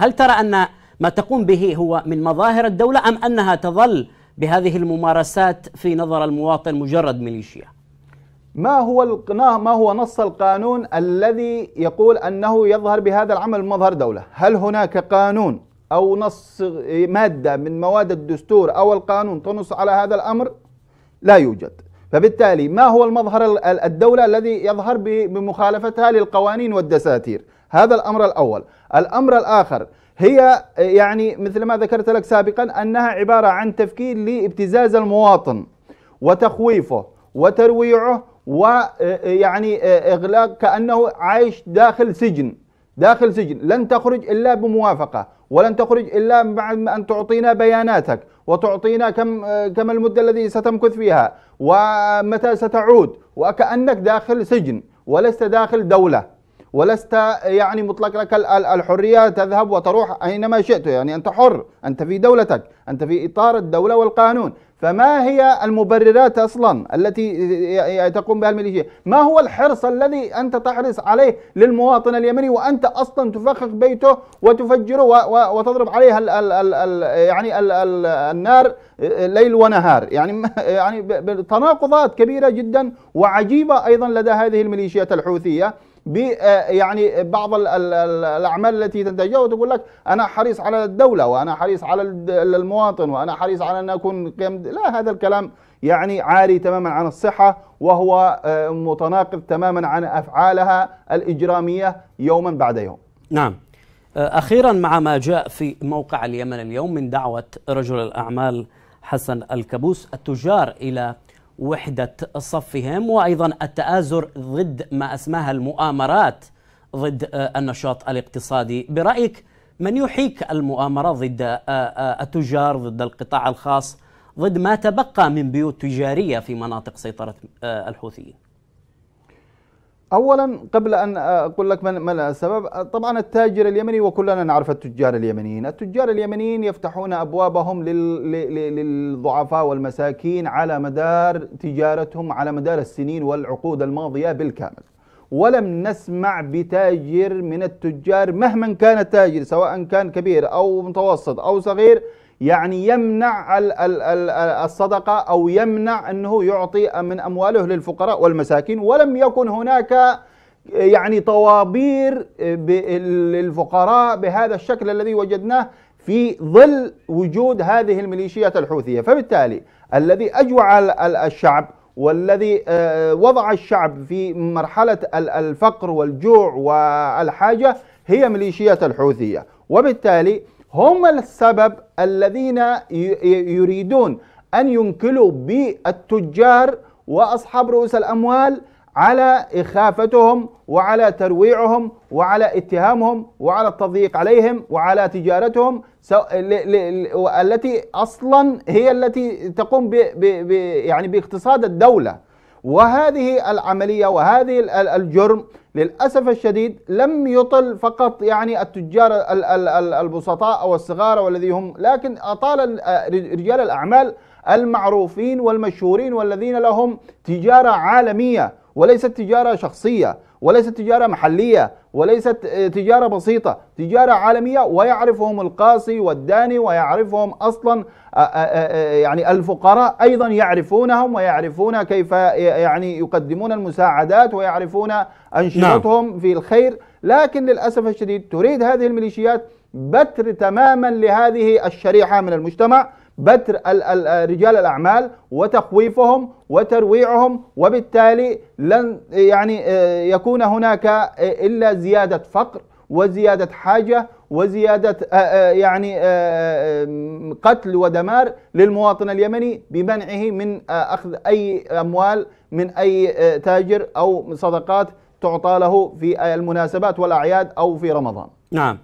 هل ترى أن ما تقوم به هو من مظاهر الدولة أم أنها تظل بهذه الممارسات في نظر المواطن مجرد ميليشيا ما هو ما هو نص القانون الذي يقول انه يظهر بهذا العمل مظهر دوله؟ هل هناك قانون او نص ماده من مواد الدستور او القانون تنص على هذا الامر؟ لا يوجد. فبالتالي ما هو المظهر الدوله الذي يظهر بمخالفتها للقوانين والدساتير؟ هذا الأمر الأول الأمر الآخر هي يعني مثل ما ذكرت لك سابقا أنها عبارة عن تفكير لابتزاز المواطن وتخويفه وترويعه ويعني إغلاق كأنه عايش داخل سجن داخل سجن لن تخرج إلا بموافقة ولن تخرج إلا بعد أن تعطينا بياناتك وتعطينا كم كم المدة الذي ستمكث فيها ومتى ستعود وكأنك داخل سجن ولست داخل دولة ولست يعني مطلق لك الحرية تذهب وتروح أينما شئت يعني أنت حر أنت في دولتك أنت في إطار الدولة والقانون فما هي المبررات أصلا التي تقوم بها الميليشيا ما هو الحرص الذي أنت تحرص عليه للمواطن اليمني وأنت أصلا تفخخ بيته وتفجره وتضرب عليه الـ الـ الـ الـ يعني الـ الـ النار ليل ونهار يعني يعني تناقضات كبيرة جدا وعجيبة أيضا لدى هذه الميليشيات الحوثية آه، يعني بعض الاعمال التي تنتجها وتقول لك انا حريص على الدوله وانا حريص على المواطن وانا حريص على ان اكون قيم لا هذا الكلام يعني عاري تماما عن الصحه وهو آه، متناقض تماما عن افعالها الاجراميه يوما بعد يوم. نعم. آه، اخيرا مع ما جاء في موقع اليمن اليوم من دعوه رجل الاعمال حسن الكبوس التجار الى وحدة صفهم وأيضا التآزر ضد ما أسماها المؤامرات ضد آه، النشاط الاقتصادي برأيك من يحيك المؤامرة ضد آه، آه، التجار ضد القطاع الخاص ضد ما تبقى من بيوت تجارية في مناطق سيطرة الحوثيين اولا قبل ان اقول لك ما السبب طبعا التاجر اليمني وكلنا نعرف التجار اليمنيين التجار اليمنيين يفتحون ابوابهم للضعفاء والمساكين على مدار تجارتهم على مدار السنين والعقود الماضيه بالكامل ولم نسمع بتاجر من التجار مهما كان التاجر سواء كان كبير او متوسط او صغير يعني يمنع الصدقة أو يمنع أنه يعطي من أمواله للفقراء والمساكين ولم يكن هناك يعني طوابير للفقراء بهذا الشكل الذي وجدناه في ظل وجود هذه الميليشيات الحوثية فبالتالي الذي أجوع الشعب والذي آه، وضع الشعب في مرحلة الفقر والجوع والحاجة هي ميليشيات الحوثية وبالتالي هم السبب الذين يريدون أن ينكلوا بالتجار وأصحاب رؤوس الأموال على إخافتهم وعلى ترويعهم وعلى اتهامهم وعلى التضييق عليهم وعلى تجارتهم التي أصلا هي التي تقوم ب يعني باقتصاد الدولة وهذه العملية وهذه الجرم للأسف الشديد لم يطل فقط يعني التجار البسطاء أو الصغار والذي هم لكن أطال آه، رجال الأعمال المعروفين والمشهورين والذين لهم تجارة عالمية وليست تجارة شخصية وليست تجارة محلية وليست آه، تجارة بسيطة تجارة عالمية ويعرفهم القاصي والداني ويعرفهم أصلا آه، آه، يعني الفقراء أيضا يعرفونهم ويعرفون كيف يعني يقدمون المساعدات ويعرفون أنشطتهم نعم. في الخير لكن للأسف الشديد تريد هذه الميليشيات بتر تماما لهذه الشريحة من المجتمع بتر آه، رجال الأعمال وتخويفهم وترويعهم وبالتالي لن يعني آه، يكون هناك آه، إلا زيادة فقر وزيادة حاجة وزيادة يعني قتل ودمار للمواطن اليمني بمنعه من أخذ أي أموال من أي تاجر أو صدقات تعطى له في المناسبات والأعياد أو في رمضان نعم